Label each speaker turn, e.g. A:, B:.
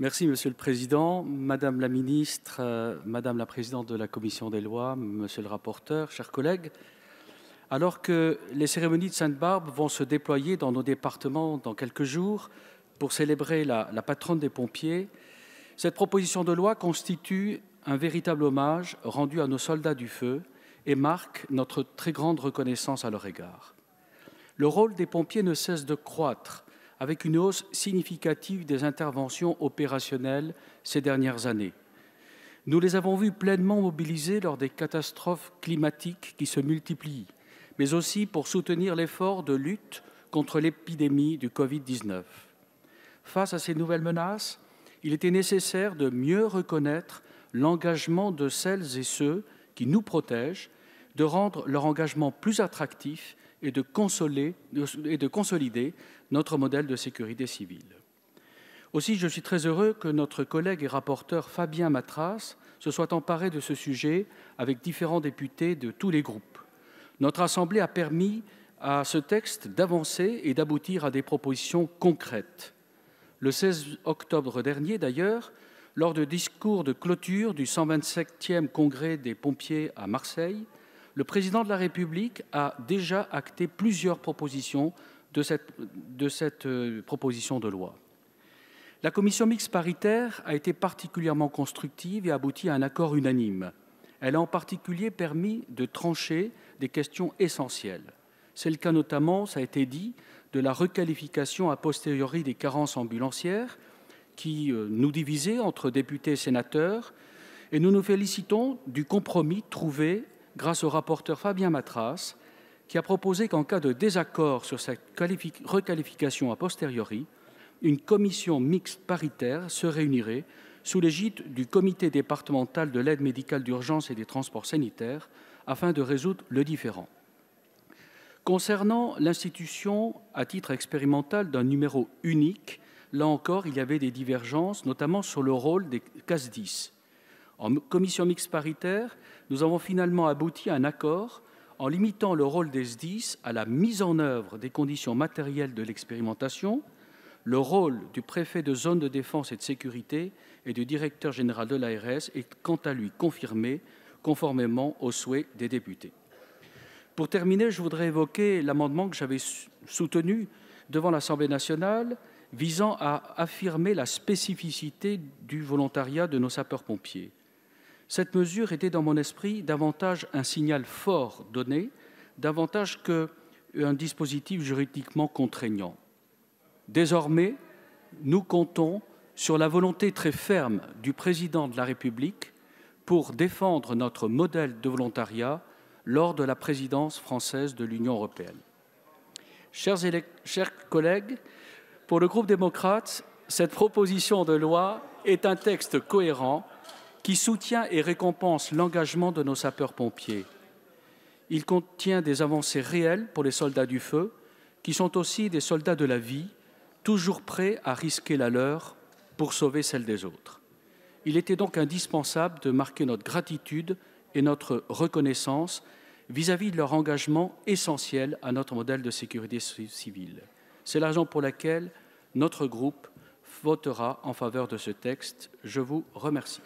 A: Merci, Monsieur le Président, Madame la Ministre, euh, Madame la Présidente de la Commission des lois, Monsieur le rapporteur, chers collègues. Alors que les cérémonies de Sainte-Barbe vont se déployer dans nos départements dans quelques jours pour célébrer la patronne des pompiers, cette proposition de loi constitue un véritable hommage rendu à nos soldats du feu et marque notre très grande reconnaissance à leur égard. Le rôle des pompiers ne cesse de croître avec une hausse significative des interventions opérationnelles ces dernières années. Nous les avons vues pleinement mobilisées lors des catastrophes climatiques qui se multiplient, mais aussi pour soutenir l'effort de lutte contre l'épidémie du Covid-19. Face à ces nouvelles menaces, il était nécessaire de mieux reconnaître l'engagement de celles et ceux qui nous protègent, de rendre leur engagement plus attractif et de, consolider notre modèle de sécurité civile. Aussi, je suis très heureux que notre collègue et rapporteur Fabien Matras se soit emparé de ce sujet avec différents députés de tous les groupes. Notre Assemblée a permis à ce texte d'avancer et d'aboutir à des propositions concrètes. Le 16 octobre dernier, d'ailleurs, lors de discours de clôture du 127e congrès des pompiers à Marseille, le président de la République a déjà acté plusieurs propositions de cette, euh, proposition de loi. La commission mixte paritaire a été particulièrement constructive et a abouti à un accord unanime. Elle a en particulier permis de trancher des questions essentielles. C'est le cas notamment, ça a été dit, de la requalification a posteriori des carences ambulancières qui euh, nous divisait entre députés et sénateurs. Et nous nous félicitons du compromis trouvé grâce au rapporteur Fabien Matras, qui a proposé qu'en cas de désaccord sur sa requalification a posteriori, une commission mixte paritaire se réunirait sous l'égide du comité départemental de l'aide médicale d'urgence et des transports sanitaires afin de résoudre le différend. Concernant l'institution à titre expérimental d'un numéro unique, là encore, il y avait des divergences, notamment sur le rôle des CAS 10. En commission mixte paritaire, nous avons finalement abouti à un accord en limitant le rôle des SDIS à la mise en œuvre des conditions matérielles de l'expérimentation, le rôle du préfet de zone de défense et de sécurité et du directeur général de l'ARS est quant à lui confirmé conformément aux souhaits des députés. Pour terminer, je voudrais évoquer l'amendement que j'avais soutenu devant l'Assemblée nationale visant à affirmer la spécificité du volontariat de nos sapeurs-pompiers. Cette mesure était dans mon esprit davantage un signal fort donné, davantage qu'un dispositif juridiquement contraignant. Désormais, nous comptons sur la volonté très ferme du président de la République pour défendre notre modèle de volontariat lors de la présidence française de l'Union européenne. Chers, collègues, pour le groupe démocrate, cette proposition de loi est un texte cohérent qui soutient et récompense l'engagement de nos sapeurs-pompiers. Il contient des avancées réelles pour les soldats du feu, qui sont aussi des soldats de la vie, toujours prêts à risquer la leur pour sauver celle des autres. Il était donc indispensable de marquer notre gratitude et notre reconnaissance vis-à-vis de leur engagement essentiel à notre modèle de sécurité civile. C'est la raison pour laquelle notre groupe votera en faveur de ce texte. Je vous remercie.